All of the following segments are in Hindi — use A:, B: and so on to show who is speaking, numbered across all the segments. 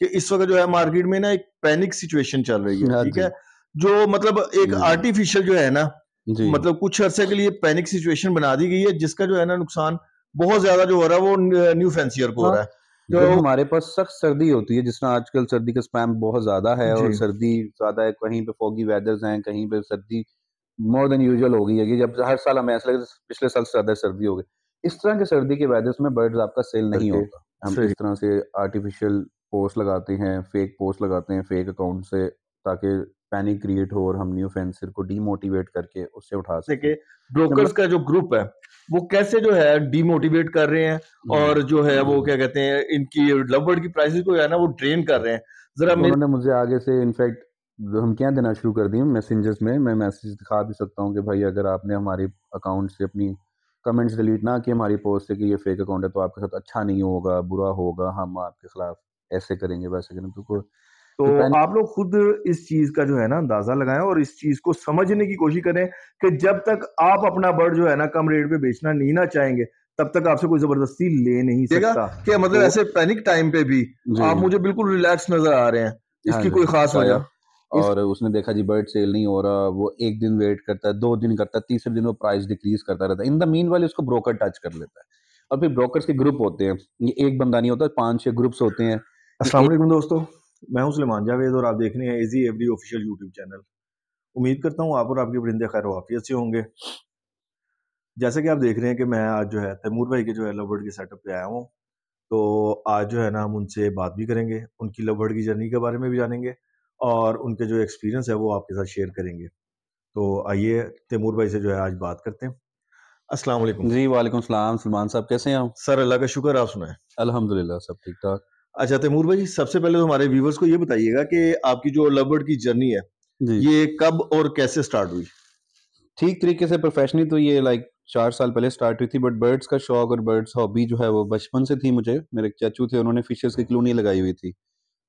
A: कि इस वक्त जो है मार्केट में ना एक पैनिक सिचुएशन चल रही है हाँ ठीक है जो मतलब एक आर्टिफिशियल जो है ना मतलब कुछ अरसे के लिए पैनिक सिचुएशन बना दी गई है जिसका जो है ना नुकसान बहुत ज्यादा जो हो रहा है वो न्यू फैंसियर को हो हाँ। रहा है जो तो
B: हमारे पास सख्त सर्दी होती है जिसमें आजकल सर्दी का स्पैम बहुत ज्यादा है और सर्दी ज्यादा है कहीं पे फॉगी वेदर्स हैं कहीं पे सर्दी मोर देन यूजुअल हो गई है कि जब हर साल हमें ऐसा है पिछले साल से ज्यादा सर्दी हो गई इस तरह के सर्दी के वेदर्स में बर्ड्स आपका सेल नहीं होगा हम इस तरह से आर्टिफिशियल पोस्ट लगाते हैं फेक पोस्ट लगाते हैं फेक अकाउंट से ताकि पैनिक क्रिएट हो और हम न्यू फेंसर को डीमोटिवेट करके उससे उठा सके ब्रोकर्स का जो ग्रुप है
A: वो कैसे जो है डीमोटिवेट कर रहे हैं हम्म। और जो है वो क्या कहते हैं इनकी लवबर्ड की प्राइसेस को है ना वो ड्रेन कर रहे हैं
B: जरा उन्होंने मुझे आगे से इनफैक्ट हम क्या देना शुरू कर दिए मैसेंजर्स में मैं मैसेज दिखा भी सकता हूँ कि भाई अगर आपने हमारे अकाउंट से अपनी कमेंट्स डिलीट ना किए हमारी पोस्ट से कि ये फेक अकाउंट है तो आपके साथ अच्छा नहीं होगा बुरा होगा हम आपके खिलाफ ऐसे करेंगे वैसे करेंगे तो तो आप लोग खुद इस चीज का जो है ना अंदाजा लगाएं और इस चीज को
A: समझने की कोशिश करें कि जब तक आप अपना बर्ड जो है ना कम रेट पे बेचना नहीं ना चाहेंगे तब तक आपसे कोई जबरदस्ती ले नहीं सकता क्या मतलब तो, ऐसे
B: पैनिक टाइम पे भी आप मुझे बिल्कुल रिलैक्स नजर आ रहे हैं हाँ इसकी कोई खास अच्छा, वजह और उसने देखा जी बर्ड सेल नहीं हो रहा वो एक दिन वेट करता है दो दिन करता है तीसरे दिन वो प्राइस डिक्रीज करता रहता है इन द मीन वाले उसको ब्रोकर टच कर लेता है और फिर ब्रोकर्स के ग्रुप होते हैं ये एक बंदा नहीं होता पांच छह ग्रुप्स होते हैं वालेकुम दोस्तों मैं हूं सलेमान जावेद और आप देख रहे हैं easy every official YouTube channel उम्मीद करता
A: हूं आप और आपके परिंदे खैर वाफियत से होंगे जैसे कि आप देख रहे हैं कि मैं आज जो है तैमूर भाई के जो है लवर्ड के सेटअप पे आया हूँ तो आज जो है ना हम उनसे बात भी करेंगे उनकी लवर्ड की जर्नी के बारे में भी जानेंगे और उनके जो एक्सपीरियंस है वो आपके साथ शेयर करेंगे
B: तो आइए तैमूर भाई से जो है आज बात करते हैं अस्सलाम वालेकुम जी वालेकुम सलाम सलमान साहब कैसे हैं आप सर अल्लाह का शुक्र आप सुनाएं अल्हम्दुलिल्लाह सब ठीक ठाक अच्छा तैमूर भाई सबसे
A: पहले तो हमारे व्यूवर्स को ये बताइएगा कि आपकी जो लवबर्ड की जर्नी है ये कब और कैसे
B: स्टार्ट हुई ठीक तरीके से प्रोफेशनली तो ये लाइक चार साल पहले स्टार्ट हुई थी बट बर्ड्स का शौक और बर्ड्स हॉबी जो है वो बचपन से थी मुझे मेरे चाचू थे उन्होंने फिशेस की क्लोनी लगाई हुई थी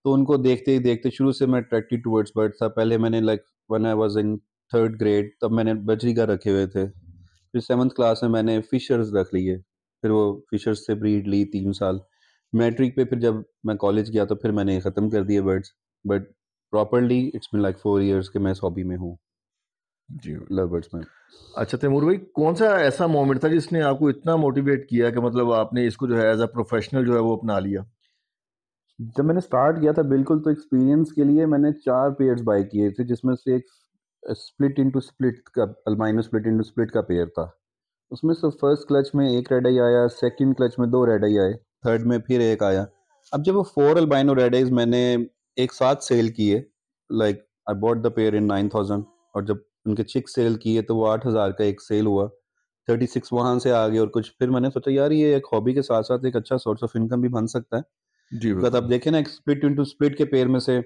B: तो उनको देखते ही देखते शुरू से मैं अट्रैक्टेड टूवर्ड्स बर्ड था पहले मैंने like one I was in third grade तब मैंने बजरी का रखे हुए थे फिर सेवन्थ क्लास में मैंने फिशर्स रख लिए फिर वो फिशर्स से ब्रीड ली तीन साल मैट्रिक पे फिर जब मैं कॉलेज गया तो फिर मैंने ख़त्म कर दिए birds but properly it's been like four years के मैं इस हॉबी में हूँ जी लव बर्ड्स में
A: अच्छा तैमूर भाई कौन सा ऐसा मोमेंट था जिसने आपको इतना मोटिवेट किया कि मतलब आपने इसको जो है एज अ प्रोफेशनल जो है वो अपना लिया
B: जब मैंने स्टार्ट किया था बिल्कुल तो एक्सपीरियंस के लिए मैंने चार पेयर्स बाई किए थे जिसमें से एक स्प्लिट इनटू स्प्लिट का अलमाइनो स्प्लिट इनटू स्प्लिट का पेयर था उसमें से फर्स्ट क्लच में एक रेड आई आया सेकंड क्लच में दो रेड आई आए थर्ड में फिर एक आया अब जब वो फोर अल्बाइनो रेड आइज मैंने एक साथ सेल किए like I bought the pair in nine thousand और जब उनके चिक सेल किए तो वो आठ हज़ार का एक सेल हुआ थर्टी सिक्स वहाँ से आ गए और कुछ फिर मैंने सोचा यार ये एक हॉबी के साथ साथ एक अच्छा सोर्स ऑफ इनकम भी बन सकता है जी तो आप देखें ना एक स्प्लिट इंटू स्प्लिट के पेयर में से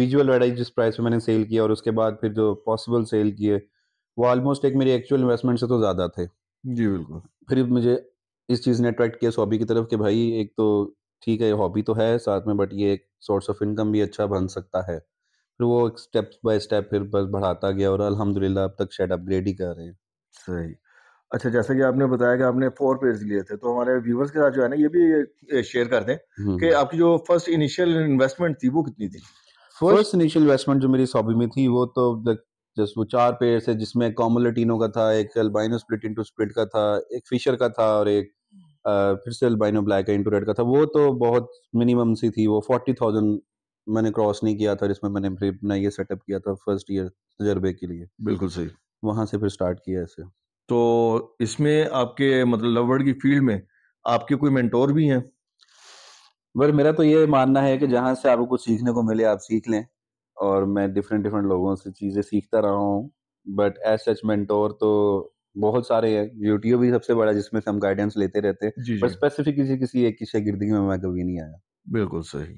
B: विजुअल रेड आइज जिस प्राइस पे मैंने सेल किया और उसके बाद फिर जो पॉसिबल सेल किए वो ऑलमोस्ट एक मेरी एक्चुअल इन्वेस्टमेंट से तो ज़्यादा थे जी बिल्कुल फिर मुझे इस चीज़ ने अट्रैक्ट किया हॉबी की तरफ कि भाई एक तो ठीक है हॉबी तो है साथ में बट ये एक सोर्स ऑफ इनकम भी अच्छा बन सकता है फिर वो एक स्टेप बाय स्टेप फिर बस बढ़ाता गया और अल्हम्दुलिल्लाह अब तक शेड अपग्रेड ही कर रहे हैं सही
A: अच्छा जैसे कि आपने बताया कि आपने फोर पेज लिए थे तो हमारे व्यूवर्स के साथ जो है ना ये भी शेयर कर दें हम्म। कि आपकी जो फर्स्ट इनिशियल इन्वेस्टमेंट
B: थी वो कितनी थी फर्स्ट इनिशियल इन्वेस्टमेंट जो मेरी हॉबी में थी वो तो जस्ट वो चार पेयर थे जिसमें कॉमोलेटिनो का था एक अल्बाइनो स्प्लिट इंटू स्प्लिट का था एक फिशर का था और एक आ, फिर से अल्बाइनो ब्लैक इंटू रेड का था वो तो बहुत मिनिमम सी थी वो फोर्टी थाउजेंड मैंने क्रॉस नहीं किया था जिसमें मैंने फिर अपना ये सेटअप किया था फर्स्ट ईयर तजर्बे के लिए बिल्कुल सही वहाँ से फिर स्टार्ट किया ऐसे
A: तो इसमें आपके मतलब लवर्ड की फील्ड
B: में आपके कोई मेंटोर भी हैं बर मेरा तो ये मानना है कि जहाँ से आपको कुछ सीखने को मिले आप सीख लें और मैं डिफरेंट डिफरेंट लोगों से चीज़ें सीखता रहा हूँ बट एज सच मेंटोर तो बहुत सारे हैं यूट्यूब भी सबसे बड़ा जिसमें से हम गाइडेंस लेते रहते हैं स्पेसिफिक किसी किसी एक की शागिर्दी में मैं कभी नहीं आया बिल्कुल सही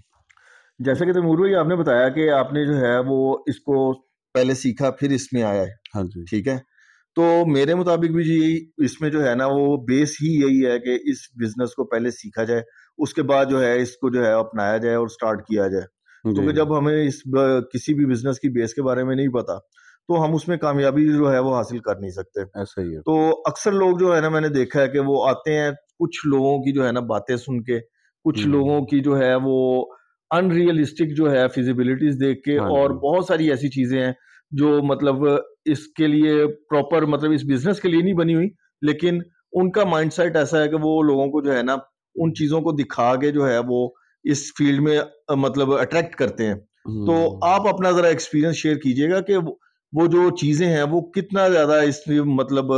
A: जैसे कि तैमूर भाई आपने बताया कि आपने जो है वो इसको पहले सीखा फिर इसमें आया है हाँ जी ठीक है तो मेरे मुताबिक भी जी इसमें जो है ना वो बेस ही यही है कि इस बिजनेस को पहले सीखा जाए उसके बाद जो है इसको जो है अपनाया जाए और स्टार्ट किया जाए क्योंकि जब हमें इस किसी भी बिजनेस की बेस के बारे में नहीं पता तो हम उसमें कामयाबी जो है वो हासिल कर नहीं सकते ऐसा हाँ, ही है तो अक्सर लोग जो है ना मैंने देखा है कि वो आते हैं कुछ लोगों की जो है ना बातें सुन के कुछ हम्म। लोगों की जो है वो अनरियलिस्टिक जो है फिजिबिलिटीज देख के हाँ और बहुत सारी ऐसी चीजें हैं जो मतलब इसके लिए प्रॉपर मतलब इस बिजनेस के लिए नहीं बनी हुई लेकिन उनका माइंडसेट ऐसा है कि वो लोगों को जो है ना उन चीजों को दिखा के जो है वो इस फील्ड में मतलब अट्रैक्ट करते हैं तो हम्म। आप अपना जरा एक्सपीरियंस शेयर कीजिएगा कि वो जो चीजें हैं वो कितना ज्यादा इस मतलब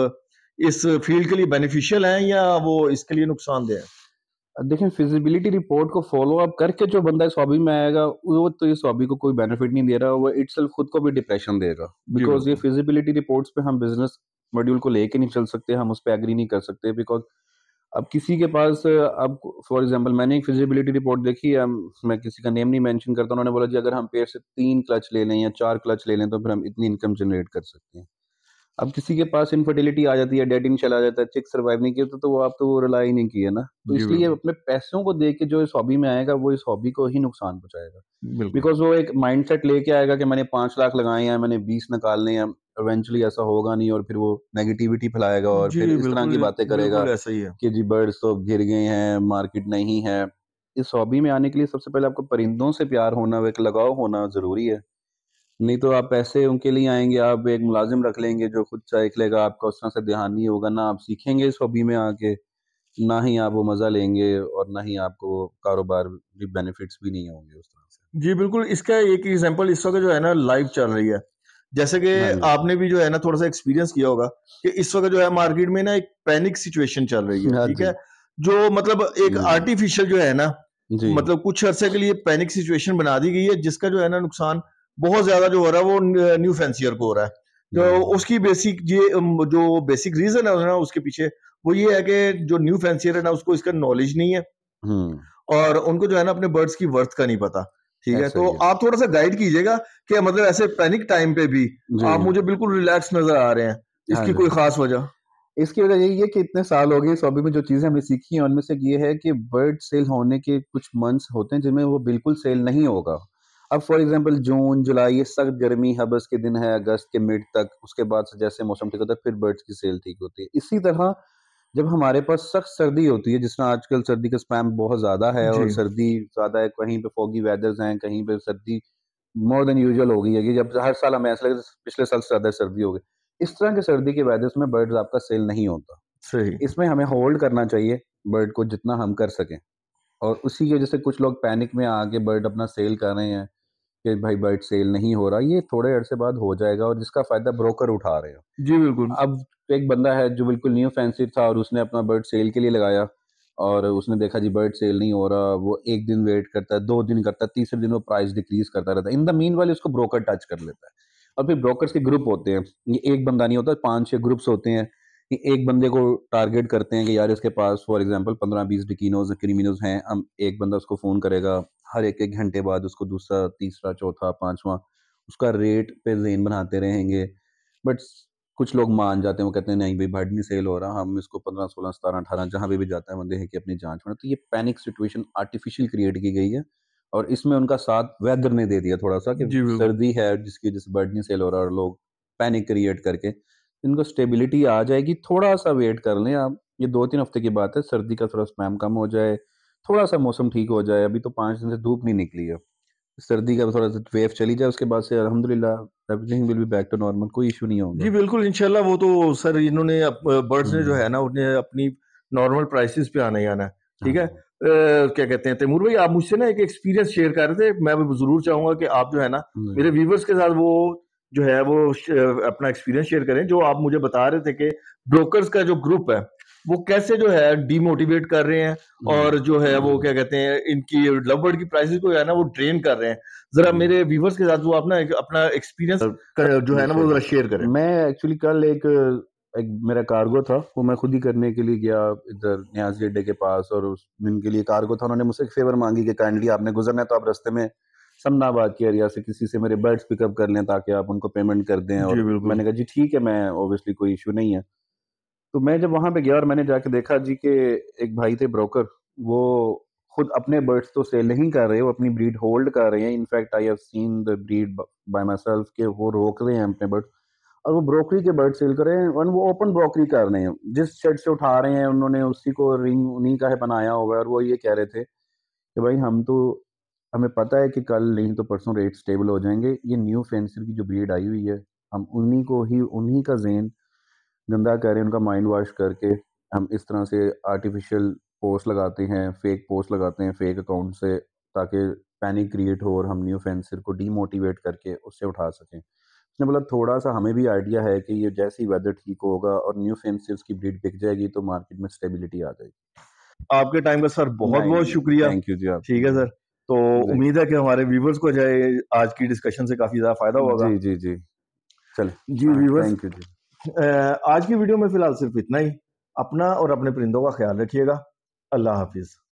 A: इस फील्ड के लिए बेनिफिशियल हैं या वो
B: इसके लिए नुकसानदेह है देखें फिजिबिलिटी रिपोर्ट को फॉलो अप करके जो बंदा इस हॉबी में आएगा वो तो इस हॉबी को कोई बेनिफिट नहीं दे रहा वो इट खुद को भी डिप्रेशन देगा बिकॉज ये फिजिबिलिटी रिपोर्ट्स पे हम बिजनेस मॉड्यूल को लेके नहीं चल सकते हम उस पर एग्री नहीं कर सकते बिकॉज अब किसी के पास अब फॉर एग्जांपल मैंने एक फिजिबिलिटी रिपोर्ट देखी है मैं किसी का नेम नहीं मेंशन करता उन्होंने बोला जी अगर हम पेड़ से तीन क्लच ले लें या चार क्लच ले लें तो फिर हम इतनी इनकम जनरेट कर सकते हैं अब किसी के पास इनफर्टिलिटी आ जाती है डेड इन चला जाता है चिक सर्वाइव नहीं किया तो, तो, वो आप तो वो रिलाई नहीं किया ना तो इसलिए अपने पैसों को देख के जो इस हॉबी में आएगा वो इस हॉबी को ही नुकसान पहुंचाएगा बिकॉज वो एक सेट लेके आएगा कि मैंने पांच लाख लगाए हैं मैंने बीस निकालने हैं इवेंचुअली ऐसा होगा नहीं और फिर वो नेगेटिविटी फैलाएगा और फिर इस तरह की बातें करेगा ऐसा ही है कि जी बर्ड्स तो गिर गए हैं मार्केट नहीं है इस हॉबी में आने के लिए सबसे पहले आपको परिंदों से प्यार होना एक लगाव होना जरूरी है नहीं तो आप पैसे उनके लिए आएंगे आप एक मुलाजिम रख लेंगे जो खुद चाय लेगा आपका उस तरह से ध्यान नहीं होगा ना आप सीखेंगे इस हॉबी में आके ना ही आप वो मज़ा लेंगे और ना ही आपको कारोबार भी बेनिफिट्स भी नहीं होंगे उस तरह से जी बिल्कुल इसका एक एग्जाम्पल इस वक्त जो है ना लाइव चल रही है जैसे कि हाँ आपने भी जो
A: है ना थोड़ा सा एक्सपीरियंस किया होगा कि इस वक्त जो है मार्केट में ना एक पैनिक सिचुएशन चल रही है हाँ ठीक है जो मतलब एक आर्टिफिशियल जो है ना मतलब कुछ अरसे के लिए पैनिक सिचुएशन बना दी गई है जिसका जो है ना नुकसान बहुत ज्यादा जो हो रहा है वो न्यू फैंसियर को हो रहा है तो हाँ। उसकी बेसिक ये जो बेसिक रीजन है ना उसके पीछे वो ये है कि जो न्यू फैंसियर है ना उसको इसका नॉलेज नहीं है
B: हम्म।
A: और उनको जो है ना अपने बर्ड्स की वर्थ का नहीं पता ठीक है तो है। आप थोड़ा सा गाइड कीजिएगा कि मतलब ऐसे पैनिक टाइम पे भी आप मुझे बिल्कुल रिलैक्स नजर आ रहे हैं हाँ इसकी कोई खास वजह
B: इसकी वजह यही है कि इतने साल हो गए इस हॉबी में जो चीज़ें हमने सीखी हैं उनमें से ये है कि बर्ड सेल होने के कुछ मंथ्स होते हैं जिनमें वो बिल्कुल सेल नहीं होगा अब फॉर एग्जांपल जून जुलाई ये सख्त गर्मी हबस के दिन है अगस्त के मिड तक उसके बाद से जैसे मौसम ठीक होता है फिर बर्ड्स की सेल ठीक होती है इसी तरह जब हमारे पास सख्त सर्दी होती है जिसना आजकल सर्दी का स्पैम बहुत ज्यादा है और सर्दी ज्यादा है कहीं पे फॉगी वेदर्स हैं कहीं पे सर्दी मोर देन यूजल हो गई है कि जब हर साल हमें ऐसा लगता है पिछले साल से ज्यादा सर्दी हो गई इस तरह के सर्दी के वेदर्स में बर्ड आपका सेल नहीं होता सही इसमें हमें होल्ड करना चाहिए बर्ड को जितना हम कर सकें और उसी की वजह से कुछ लोग पैनिक में आके बर्ड अपना सेल कर रहे हैं कि भाई बर्ड सेल नहीं हो रहा ये थोड़े अरसे बाद हो जाएगा और जिसका फायदा ब्रोकर उठा रहे हैं जी बिल्कुल अब एक बंदा है जो बिल्कुल न्यू फैंसी था और उसने अपना बर्ड सेल के लिए लगाया और उसने देखा जी बर्ड सेल नहीं हो रहा वो एक दिन वेट करता है दो दिन करता है तीसरे दिन वो प्राइस डिक्रीज करता रहता है इन द मीन वाले उसको ब्रोकर टच कर लेता है और फिर ब्रोकर के ग्रुप होते हैं ये एक बंदा नहीं होता पांच छह ग्रुप्स होते हैं कि एक बंदे को टारगेट करते हैं कि यार इसके पास फॉर एग्जांपल पंद्रह बीस डिकिनोज क्रिमिनोज हैं हम एक बंदा उसको फ़ोन करेगा हर एक एक घंटे बाद उसको दूसरा तीसरा चौथा पांचवा उसका रेट पे जेन बनाते रहेंगे बट कुछ लोग मान जाते हैं वो कहते हैं नहीं भाई बर्ड नहीं सेल हो रहा हम इसको पंद्रह सोलह सतारह अठारह जहाँ भी भी जाता है बंदे है कि अपनी जाँच में तो ये पैनिक सिचुएशन आर्टिफिशियल क्रिएट की गई है और इसमें उनका साथ वेदर ने दे दिया थोड़ा सा कि सर्दी है जिसकी वजह से बर्ड नहीं सेल हो रहा और लोग पैनिक क्रिएट करके इनको स्टेबिलिटी आ जाएगी थोड़ा सा वेट कर लें आप ये दो तीन हफ्ते की बात है सर्दी का थोड़ा स्पैम कम हो जाए थोड़ा सा मौसम ठीक हो जाए अभी तो पाँच दिन से धूप नहीं निकली है सर्दी का थोड़ा सा वेव चली जाए उसके बाद से अलहमदिल्ला everything will be back to normal कोई इशू नहीं होगा
A: जी बिल्कुल इनशाला वो तो सर इन्होंने बर्ड्स ने जो हम्म। है ना उन्हें अपनी नॉर्मल प्राइसेस पे आने आना ठीक है Uh, क्या कहते हैं तैमूर भाई आप मुझसे ना एक एक्सपीरियंस शेयर कर रहे थे मैं भी जरूर चाहूंगा कि आप जो है ना हम्म। मेरे व्यूवर्स के साथ वो जो है वो अपना एक्सपीरियंस शेयर करें जो आप मुझे बता रहे थे कि ब्रोकर्स का जो ग्रुप है वो कैसे जो है डीमोटिवेट कर रहे हैं हम्म। और जो है वो हम्म। क्या कहते हैं इनकी लव की प्राइसेस को है ना वो ड्रेन कर रहे हैं जरा हम्म। मेरे व्यूवर्स के साथ वो अपना अपना एक्सपीरियंस
B: जो है ना वो जरा शेयर करें मैं एक्चुअली कल एक एक मेरा कार्गो था वो मैं खुद ही करने के लिए गया इधर न्याज गेडे के पास और उस दिन के लिए कार्गो था उन्होंने मुझसे एक फेवर मांगी कि काइंडली आपने गुजरना है तो आप रस्ते में समनाबाद के एरिया से किसी से मेरे बर्ड्स पिकअप कर लें ताकि आप उनको पेमेंट कर दें और मैंने कहा जी ठीक है मैं ओबियसली कोई इशू नहीं है तो मैं जब वहां पे गया और मैंने जाके देखा जी के एक भाई थे ब्रोकर वो खुद अपने बर्ड्स तो सेल नहीं कर रहे वो अपनी ब्रीड होल्ड कर रहे हैं in fact I have seen the breed by myself के वो रोक रहे हैं अपने बर्ड्स और वो ब्रोकरी के बर्ड सेल कर रहे हैं और वो ओपन ब्रोकरी कर रहे हैं जिस शेड से उठा रहे हैं उन्होंने उसी को रिंग उन्हीं का है बनाया हुआ है और वो ये कह रहे थे कि भाई हम तो हमें पता है कि कल नहीं तो परसों रेट स्टेबल हो जाएंगे ये न्यू फेंसर की जो ब्रीड आई हुई है हम उन्हीं को ही उन्हीं का जेन गंदा कह रहे हैं उनका माइंड वॉश करके हम इस तरह से आर्टिफिशियल पोस्ट लगाते हैं फेक पोस्ट लगाते हैं फेक अकाउंट से ताकि पैनिक क्रिएट हो और हम न्यू फेंसर को डीमोटिवेट करके उससे उठा सकें उसने बोला थोड़ा सा हमें भी आइडिया है कि ये जैसे ही वेदर ठीक होगा और न्यू फेंसर्स की ब्रीड बिक जाएगी तो मार्केट में स्टेबिलिटी आ जाएगी
A: आपके टाइम का सर बहुत बहुत
B: शुक्रिया थैंक यू जी आप ठीक है सर तो उम्मीद है कि हमारे
A: व्यूवर्स को जाए आज की डिस्कशन से काफी ज्यादा फायदा होगा जी जी जी चले जी व्यूवर्स थैंक यू जी आज की वीडियो में फ़िलहाल सिर्फ इतना ही अपना और अपने परिंदों का ख्याल रखिएगा अल्लाह हाफिज़